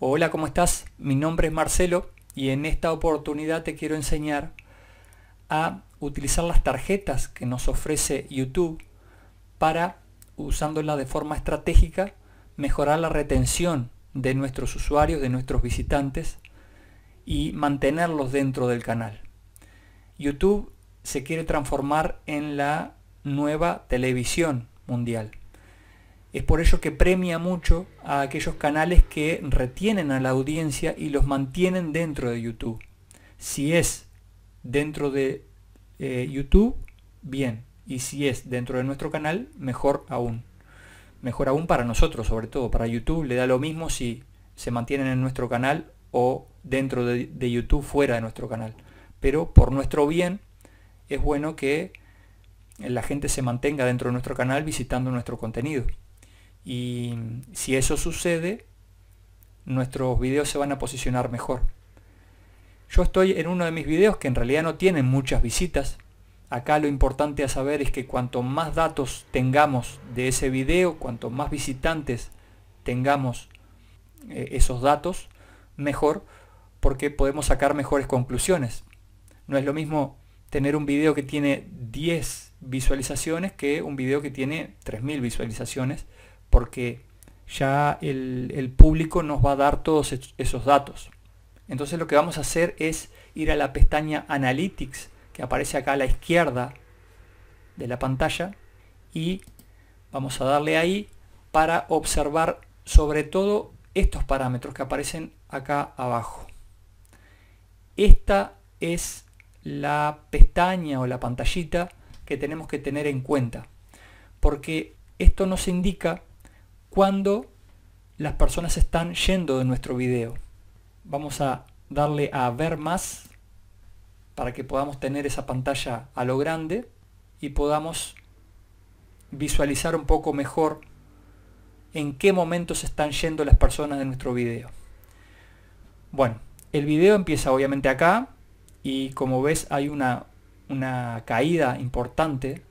Hola, ¿cómo estás? Mi nombre es Marcelo y en esta oportunidad te quiero enseñar a utilizar las tarjetas que nos ofrece YouTube para, usándolas de forma estratégica, mejorar la retención de nuestros usuarios, de nuestros visitantes y mantenerlos dentro del canal. YouTube se quiere transformar en la nueva televisión mundial. Es por ello que premia mucho a aquellos canales que retienen a la audiencia y los mantienen dentro de YouTube. Si es dentro de eh, YouTube, bien. Y si es dentro de nuestro canal, mejor aún. Mejor aún para nosotros, sobre todo. Para YouTube le da lo mismo si se mantienen en nuestro canal o dentro de YouTube fuera de nuestro canal. Pero por nuestro bien es bueno que la gente se mantenga dentro de nuestro canal visitando nuestro contenido. Y si eso sucede, nuestros videos se van a posicionar mejor. Yo estoy en uno de mis videos que en realidad no tienen muchas visitas. Acá lo importante a saber es que cuanto más datos tengamos de ese video, cuanto más visitantes tengamos eh, esos datos, mejor, porque podemos sacar mejores conclusiones. No es lo mismo tener un video que tiene 10 visualizaciones que un video que tiene 3.000 visualizaciones, porque ya el, público nos va a dar todos esos datos. Entonces lo que vamos a hacer es ir a la pestaña Analytics, que aparece acá a la izquierda de la pantalla, y vamos a darle ahí para observar sobre todo estos parámetros que aparecen acá abajo. Esta es la pestaña o la pantallita que tenemos que tener en cuenta, porque esto nos indica cuando las personas están yendo de nuestro video. Vamos a darle a ver más para que podamos tener esa pantalla a lo grande y podamos visualizar un poco mejor en qué momentos están yendo las personas de nuestro video. Bueno, el video empieza obviamente acá y como ves hay una, una caída importante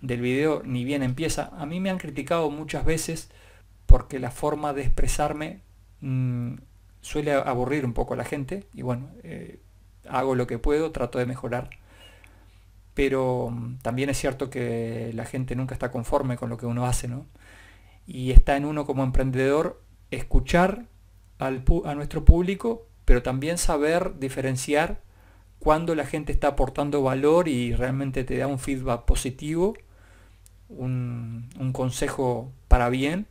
del video ni bien empieza. A mí me han criticado muchas veces porque la forma de expresarme mm, suele aburrir un poco a la gente y bueno, eh, hago lo que puedo, trato de mejorar. Pero mm, también es cierto que la gente nunca está conforme con lo que uno hace, ¿no? Y está en uno como emprendedor escuchar a nuestro público, pero también saber diferenciar cuando la gente está aportando valor y realmente te da un feedback positivo, un consejo para bien,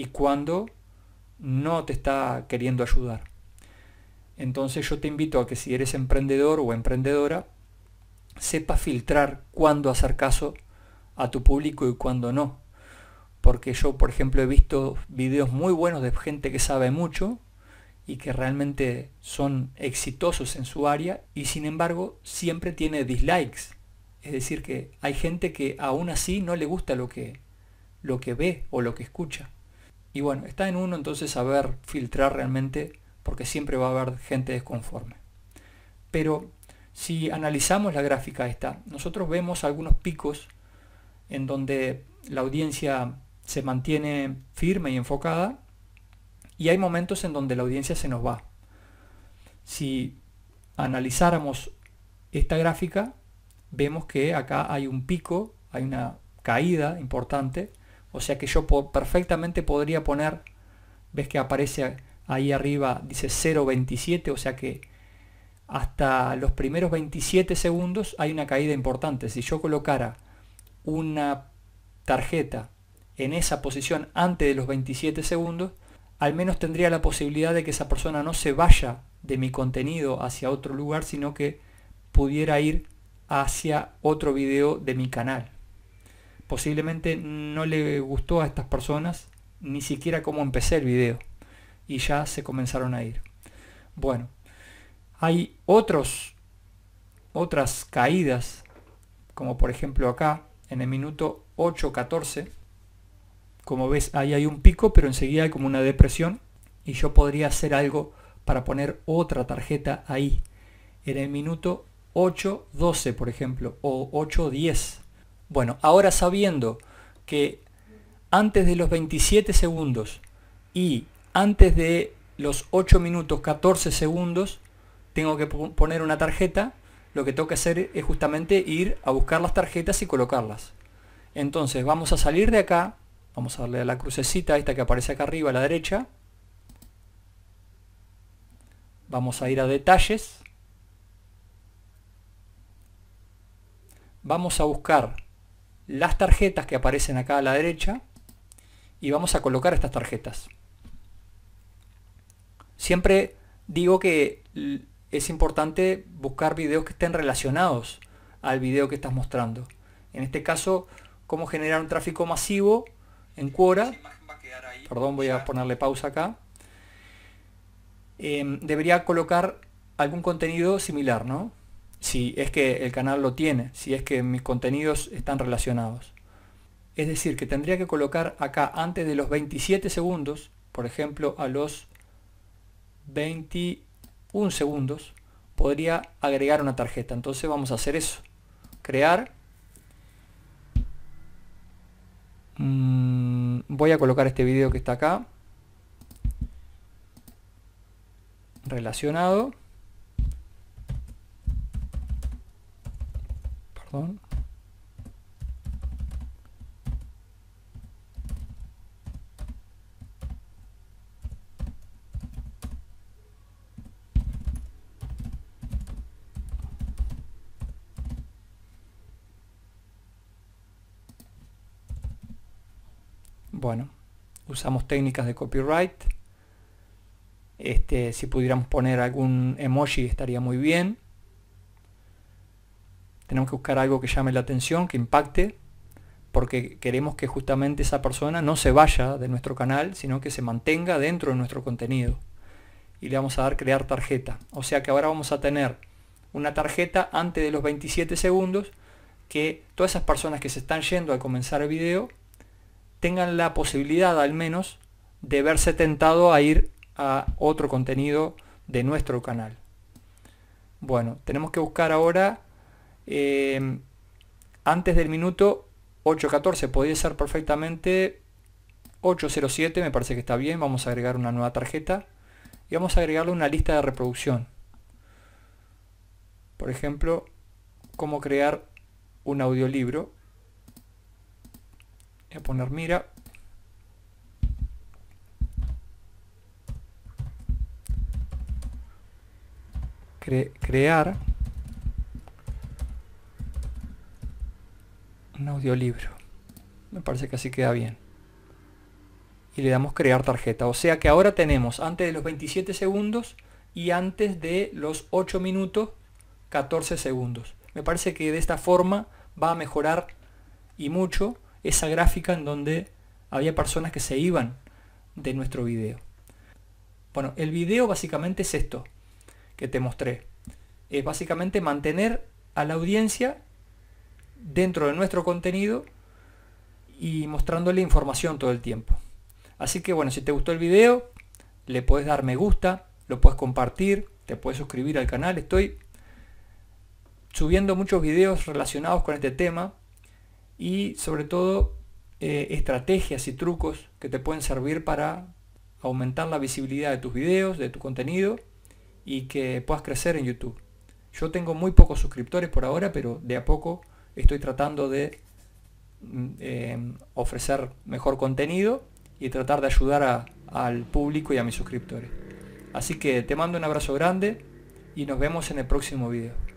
y cuando no te está queriendo ayudar. Entonces yo te invito a que si eres emprendedor o emprendedora, sepa filtrar cuándo hacer caso a tu público y cuándo no. Porque yo, por ejemplo, he visto videos muy buenos de gente que sabe mucho y que realmente son exitosos en su área y sin embargo siempre tiene dislikes. Es decir, que hay gente que aún así no le gusta lo que, lo que ve o lo que escucha. Y bueno, está en uno entonces saber filtrar realmente porque siempre va a haber gente desconforme. Pero si analizamos la gráfica esta, nosotros vemos algunos picos en donde la audiencia se mantiene firme y enfocada y hay momentos en donde la audiencia se nos va. Si analizáramos esta gráfica, vemos que acá hay un pico, hay una caída importante o sea que yo perfectamente podría poner, ves que aparece ahí arriba, dice 0.27, o sea que hasta los primeros 27 segundos hay una caída importante. Si yo colocara una tarjeta en esa posición antes de los 27 segundos, al menos tendría la posibilidad de que esa persona no se vaya de mi contenido hacia otro lugar, sino que pudiera ir hacia otro video de mi canal posiblemente no le gustó a estas personas ni siquiera cómo empecé el video y ya se comenzaron a ir. Bueno, hay otros, otras caídas, como por ejemplo acá, en el minuto 8.14, como ves ahí hay un pico, pero enseguida hay como una depresión y yo podría hacer algo para poner otra tarjeta ahí, en el minuto 8.12 por ejemplo, o 8.10 bueno, ahora sabiendo que antes de los 27 segundos y antes de los 8 minutos 14 segundos tengo que poner una tarjeta, lo que tengo que hacer es justamente ir a buscar las tarjetas y colocarlas. Entonces vamos a salir de acá, vamos a darle a la crucecita esta que aparece acá arriba a la derecha. Vamos a ir a detalles. Vamos a buscar las tarjetas que aparecen acá a la derecha y vamos a colocar estas tarjetas. Siempre digo que es importante buscar videos que estén relacionados al video que estás mostrando. En este caso, cómo generar un tráfico masivo en Quora. Perdón, voy a ponerle pausa acá. Em, debería colocar algún contenido similar, ¿no? si es que el canal lo tiene, si es que mis contenidos están relacionados. Es decir, que tendría que colocar acá antes de los 27 segundos, por ejemplo a los 21 segundos, podría agregar una tarjeta. Entonces vamos a hacer eso. Crear. Mm, voy a colocar este video que está acá. Relacionado. Bueno, usamos técnicas de copyright. Este, si pudiéramos poner algún emoji estaría muy bien. Tenemos que buscar algo que llame la atención, que impacte, porque queremos que justamente esa persona no se vaya de nuestro canal, sino que se mantenga dentro de nuestro contenido. Y le vamos a dar crear tarjeta. O sea que ahora vamos a tener una tarjeta antes de los 27 segundos que todas esas personas que se están yendo al comenzar el video tengan la posibilidad al menos de verse tentado a ir a otro contenido de nuestro canal. Bueno, tenemos que buscar ahora Em, antes del minuto 8.14 podría ser perfectamente 8.07, me parece que está bien. Vamos a agregar una nueva tarjeta y vamos a agregarle una lista de reproducción. Por ejemplo, cómo crear un audiolibro. Voy a poner mira. crear libro. Me parece que así queda bien. Y le damos crear tarjeta. O sea que ahora tenemos antes de los 27 segundos y antes de los 8 minutos 14 segundos. Me parece que de esta forma va a mejorar y mucho esa gráfica en donde había personas que se iban de nuestro video. Bueno, el video básicamente es esto que te mostré. Es básicamente mantener a la audiencia dentro de nuestro contenido y mostrándole información todo el tiempo. Así que bueno, si te gustó el video, le puedes dar me gusta, lo puedes compartir, te puedes suscribir al canal. Estoy subiendo muchos videos relacionados con este tema y sobre todo eh, estrategias y trucos que te pueden servir para aumentar la visibilidad de tus videos, de tu contenido y que puedas crecer en YouTube. Yo tengo muy pocos suscriptores por ahora, pero de a poco estoy tratando de mm, em, ofrecer mejor contenido y tratar de ayudar al público y a mis suscriptores. Así que te mando un abrazo grande y nos vemos en el próximo video.